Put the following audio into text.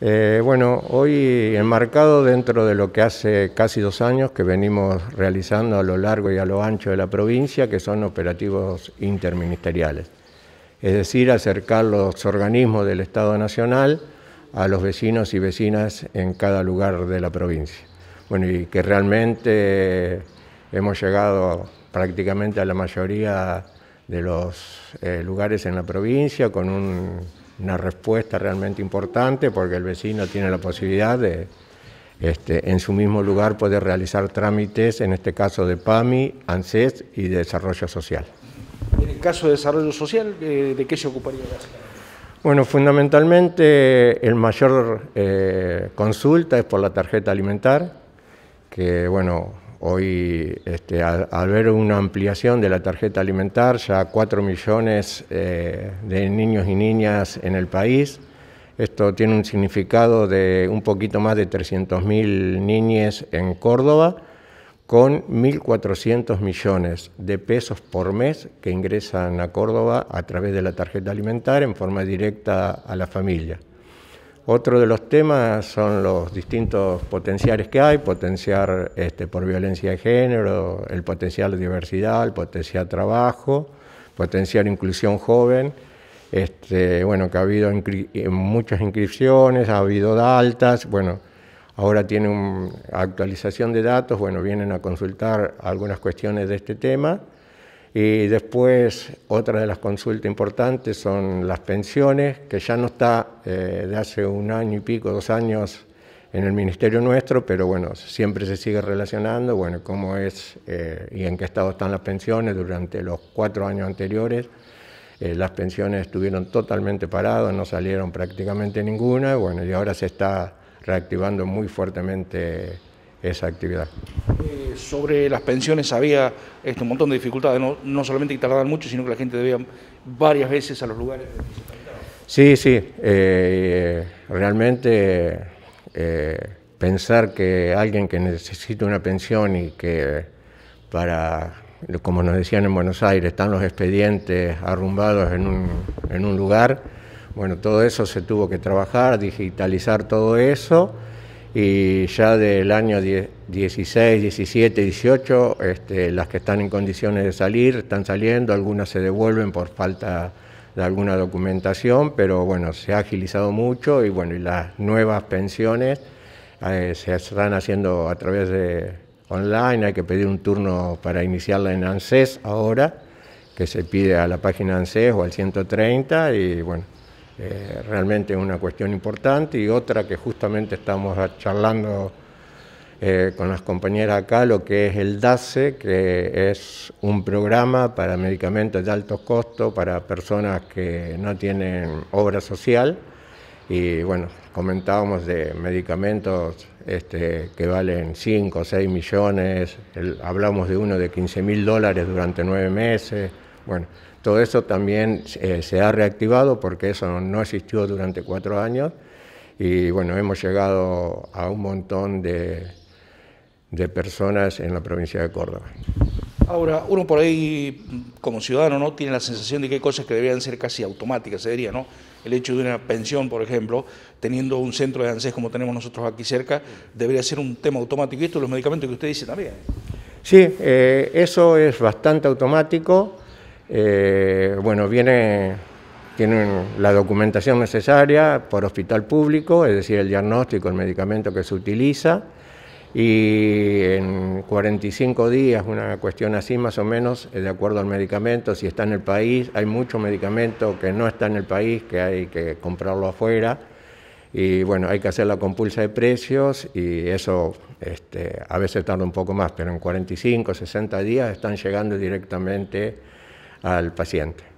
Eh, bueno, hoy enmarcado dentro de lo que hace casi dos años que venimos realizando a lo largo y a lo ancho de la provincia, que son operativos interministeriales, es decir, acercar los organismos del Estado Nacional a los vecinos y vecinas en cada lugar de la provincia. Bueno, y que realmente hemos llegado prácticamente a la mayoría de los eh, lugares en la provincia con una respuesta realmente importante porque el vecino tiene la posibilidad de este, en su mismo lugar poder realizar trámites, en este caso de PAMI, ANSES y de desarrollo social. En el caso de desarrollo social, eh, ¿de qué se ocuparía Bueno, fundamentalmente el mayor eh, consulta es por la tarjeta alimentar, que bueno, hoy este, al, ver una ampliación de la tarjeta alimentar, ya 4 millones eh, de niños y niñas en el país, esto tiene un significado de un poquito más de 300.000 niñes en Córdoba, con 1.400 millones de pesos por mes que ingresan a Córdoba a través de la tarjeta alimentar en forma directa a la familia. Otro de los temas son los distintos potenciales que hay, potenciar este, por violencia de género, el potencial de diversidad, el potencial trabajo, potenciar inclusión joven. Este, bueno, que ha habido muchas inscripciones, ha habido altas, bueno, ahora tiene una actualización de datos, bueno, vienen a consultar algunas cuestiones de este tema. Y después, otra de las consultas importantes son las pensiones, que ya no está eh, de hace un año y pico, dos años en el ministerio nuestro, pero bueno, siempre se sigue relacionando, bueno, cómo es eh, y en qué estado están las pensiones durante los cuatro años anteriores. Eh, las pensiones estuvieron totalmente paradas, no salieron prácticamente ninguna, bueno, y ahora se está reactivando muy fuertemente esa actividad. Eh, sobre las pensiones había este, un montón de dificultades, no, solamente que tardaban mucho, sino que la gente debía varias veces a los lugares. Sí, sí, eh, realmente eh, pensar que alguien que necesita una pensión y que para, como nos decían en Buenos Aires, están los expedientes arrumbados en un, en un lugar, bueno, todo eso se tuvo que trabajar, digitalizar todo eso y ya del año 16, 17, 18, las que están en condiciones de salir están saliendo, algunas se devuelven por falta de alguna documentación, pero bueno, se ha agilizado mucho y bueno, y las nuevas pensiones eh, se están haciendo a través de online, hay que pedir un turno para iniciarla en ANSES ahora, que se pide a la página ANSES o al 130 y bueno, eh, realmente es una cuestión importante y otra que justamente estamos charlando eh, con las compañeras acá, lo que es el DASE, que es un programa para medicamentos de alto costo para personas que no tienen obra social. Y bueno, comentábamos de medicamentos este, que valen 5 o 6 millones, hablamos de uno de 15 mil dólares durante 9 meses. Bueno, todo eso también eh, se ha reactivado porque eso no existió durante cuatro años y bueno, hemos llegado a un montón de, personas en la provincia de Córdoba. Ahora, uno por ahí, como ciudadano, ¿no? tiene la sensación de que hay cosas que deberían ser casi automáticas, se diría, ¿no? El hecho de una pensión, por ejemplo, teniendo un centro de ANSES como tenemos nosotros aquí cerca, debería ser un tema automático. Y esto los medicamentos que usted dice también. Sí, eh, eso es bastante automático. Eh, bueno, viene, tienen la documentación necesaria por hospital público, es decir, el diagnóstico, el medicamento que se utiliza, y en 45 días, una cuestión así más o menos, de acuerdo al medicamento, si está en el país, hay mucho medicamento que no está en el país, que hay que comprarlo afuera, y bueno, hay que hacer la compulsa de precios y eso este, a veces tarda un poco más, pero en 45, 60 días están llegando directamente al paciente.